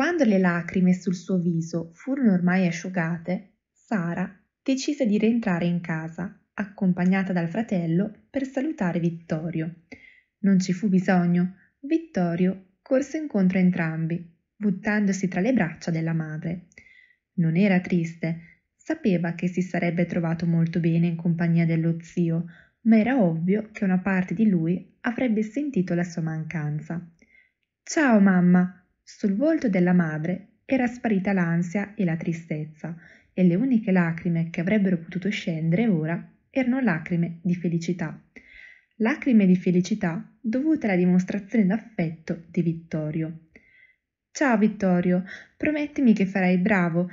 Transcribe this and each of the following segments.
Quando le lacrime sul suo viso furono ormai asciugate, Sara decise di rientrare in casa, accompagnata dal fratello, per salutare Vittorio. Non ci fu bisogno, Vittorio corse incontro a entrambi, buttandosi tra le braccia della madre. Non era triste, sapeva che si sarebbe trovato molto bene in compagnia dello zio, ma era ovvio che una parte di lui avrebbe sentito la sua mancanza. Ciao mamma, sul volto della madre era sparita l'ansia e la tristezza, e le uniche lacrime che avrebbero potuto scendere ora erano lacrime di felicità. Lacrime di felicità dovute alla dimostrazione d'affetto di Vittorio. Ciao Vittorio, promettimi che farai bravo,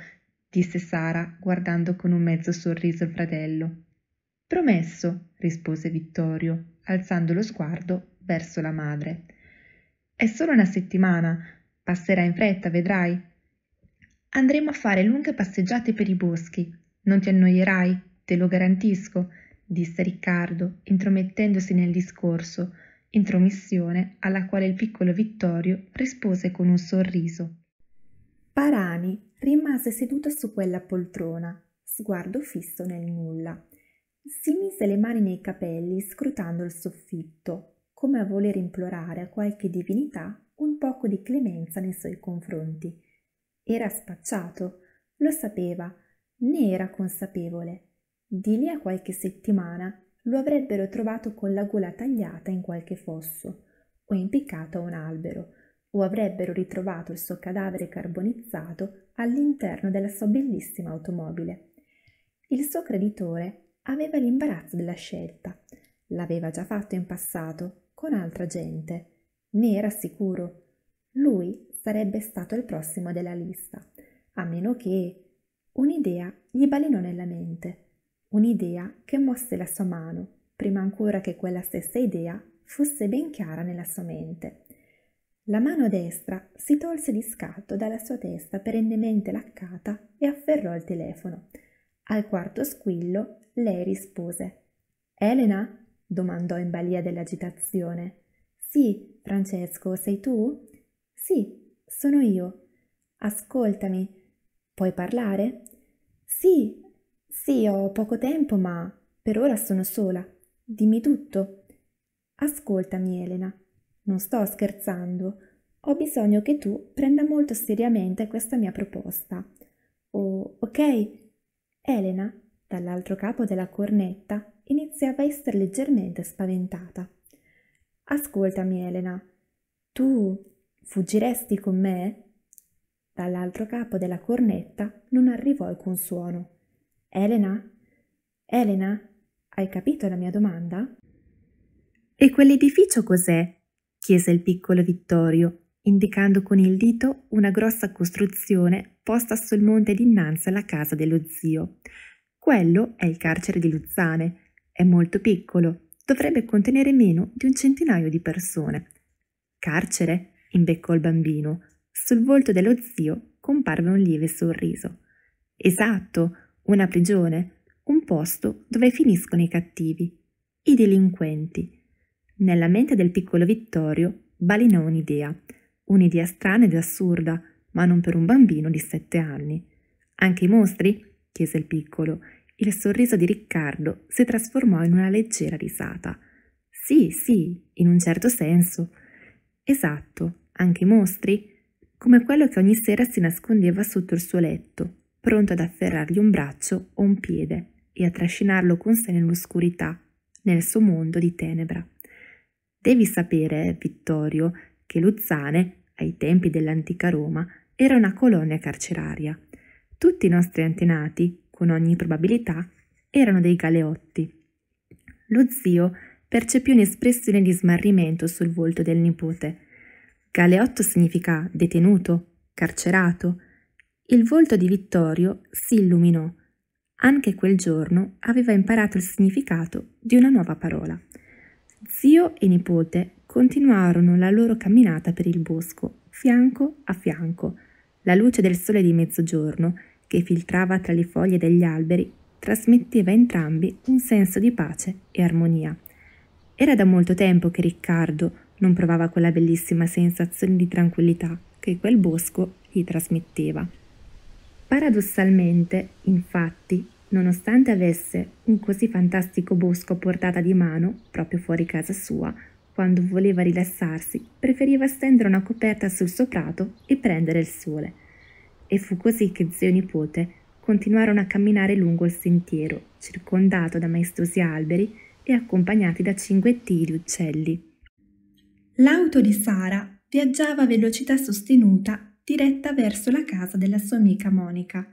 disse Sara, guardando con un mezzo sorriso il fratello. Promesso, rispose Vittorio, alzando lo sguardo verso la madre. È solo una settimana, Passerà in fretta, vedrai. Andremo a fare lunghe passeggiate per i boschi. Non ti annoierai, te lo garantisco, disse Riccardo, intromettendosi nel discorso, intromissione alla quale il piccolo Vittorio rispose con un sorriso. Parani rimase seduto su quella poltrona, sguardo fisso nel nulla. Si mise le mani nei capelli, scrutando il soffitto, come a voler implorare a qualche divinità un poco di clemenza nei suoi confronti. Era spacciato, lo sapeva, ne era consapevole. Di lì a qualche settimana lo avrebbero trovato con la gola tagliata in qualche fosso o impiccato a un albero, o avrebbero ritrovato il suo cadavere carbonizzato all'interno della sua bellissima automobile. Il suo creditore aveva l'imbarazzo della scelta. L'aveva già fatto in passato con altra gente. Ne era sicuro. Lui sarebbe stato il prossimo della lista, a meno che un'idea gli balenò nella mente, un'idea che mosse la sua mano, prima ancora che quella stessa idea fosse ben chiara nella sua mente. La mano destra si tolse di scatto dalla sua testa perennemente laccata e afferrò il telefono. Al quarto squillo lei rispose Elena? domandò in balia dell'agitazione. Sì, Francesco, sei tu? Sì, sono io. Ascoltami. Puoi parlare? Sì, sì, ho poco tempo, ma per ora sono sola. Dimmi tutto. Ascoltami, Elena. Non sto scherzando. Ho bisogno che tu prenda molto seriamente questa mia proposta. Oh, ok? Elena, dall'altro capo della cornetta, iniziava a essere leggermente spaventata. Ascoltami, Elena. Tu fuggiresti con me? Dall'altro capo della cornetta non arrivò alcun suono. Elena? Elena? Hai capito la mia domanda? E quell'edificio cos'è? chiese il piccolo Vittorio, indicando con il dito una grossa costruzione posta sul monte dinanzi alla casa dello zio. Quello è il carcere di Luzzane, è molto piccolo, dovrebbe contenere meno di un centinaio di persone. Carcere? imbeccò il bambino. Sul volto dello zio comparve un lieve sorriso. Esatto, una prigione, un posto dove finiscono i cattivi, i delinquenti. Nella mente del piccolo Vittorio balinò un'idea, un'idea strana ed assurda, ma non per un bambino di sette anni. Anche i mostri? chiese il piccolo il sorriso di Riccardo si trasformò in una leggera risata. Sì, sì, in un certo senso. Esatto, anche i mostri, come quello che ogni sera si nascondeva sotto il suo letto, pronto ad afferrargli un braccio o un piede e a trascinarlo con sé nell'oscurità, nel suo mondo di tenebra. Devi sapere, Vittorio, che Luzzane, ai tempi dell'antica Roma, era una colonia carceraria. Tutti i nostri antenati, con ogni probabilità, erano dei galeotti. Lo zio percepì un'espressione di smarrimento sul volto del nipote. Galeotto significa detenuto, carcerato. Il volto di Vittorio si illuminò. Anche quel giorno aveva imparato il significato di una nuova parola. Zio e nipote continuarono la loro camminata per il bosco, fianco a fianco. La luce del sole di mezzogiorno che filtrava tra le foglie degli alberi, trasmetteva a entrambi un senso di pace e armonia. Era da molto tempo che Riccardo non provava quella bellissima sensazione di tranquillità che quel bosco gli trasmetteva. Paradossalmente, infatti, nonostante avesse un così fantastico bosco a portata di mano, proprio fuori casa sua, quando voleva rilassarsi, preferiva stendere una coperta sul suo prato e prendere il sole e fu così che zio e nipote continuarono a camminare lungo il sentiero, circondato da maestosi alberi e accompagnati da cinguettii di uccelli. L'auto di Sara viaggiava a velocità sostenuta diretta verso la casa della sua amica Monica.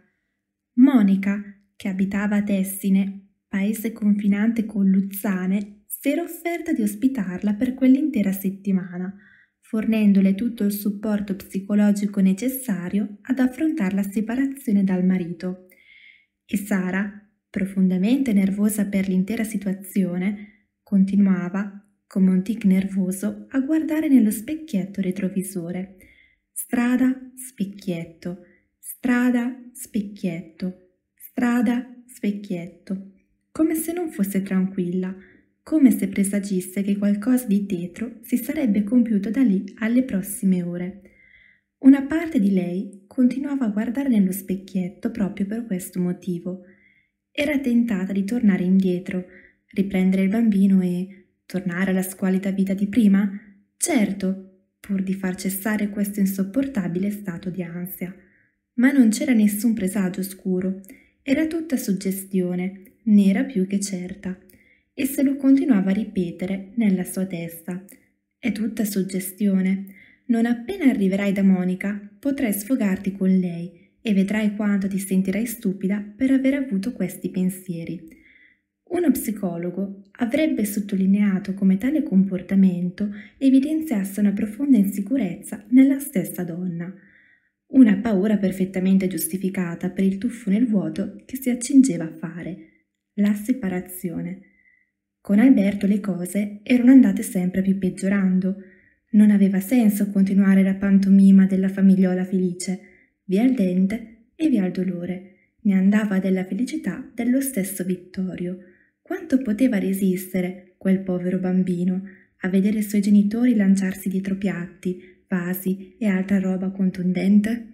Monica, che abitava a Tessine, paese confinante con Luzzane, si era offerta di ospitarla per quell'intera settimana – fornendole tutto il supporto psicologico necessario ad affrontare la separazione dal marito. E Sara, profondamente nervosa per l'intera situazione, continuava, come un tic nervoso, a guardare nello specchietto retrovisore. Strada, specchietto, strada, specchietto, strada, specchietto, come se non fosse tranquilla come se presagisse che qualcosa di tetro si sarebbe compiuto da lì alle prossime ore. Una parte di lei continuava a guardare nello specchietto proprio per questo motivo. Era tentata di tornare indietro, riprendere il bambino e tornare alla squalida vita di prima? Certo, pur di far cessare questo insopportabile stato di ansia. Ma non c'era nessun presagio scuro, era tutta suggestione, n'era più che certa e se lo continuava a ripetere nella sua testa. È tutta suggestione. Non appena arriverai da Monica, potrai sfogarti con lei e vedrai quanto ti sentirai stupida per aver avuto questi pensieri. Uno psicologo avrebbe sottolineato come tale comportamento evidenziasse una profonda insicurezza nella stessa donna, una paura perfettamente giustificata per il tuffo nel vuoto che si accingeva a fare, la separazione. Con Alberto le cose erano andate sempre più peggiorando. Non aveva senso continuare la pantomima della famigliola felice, via il dente e via il dolore. Ne andava della felicità dello stesso Vittorio. Quanto poteva resistere quel povero bambino a vedere i suoi genitori lanciarsi dietro piatti, vasi e altra roba contundente?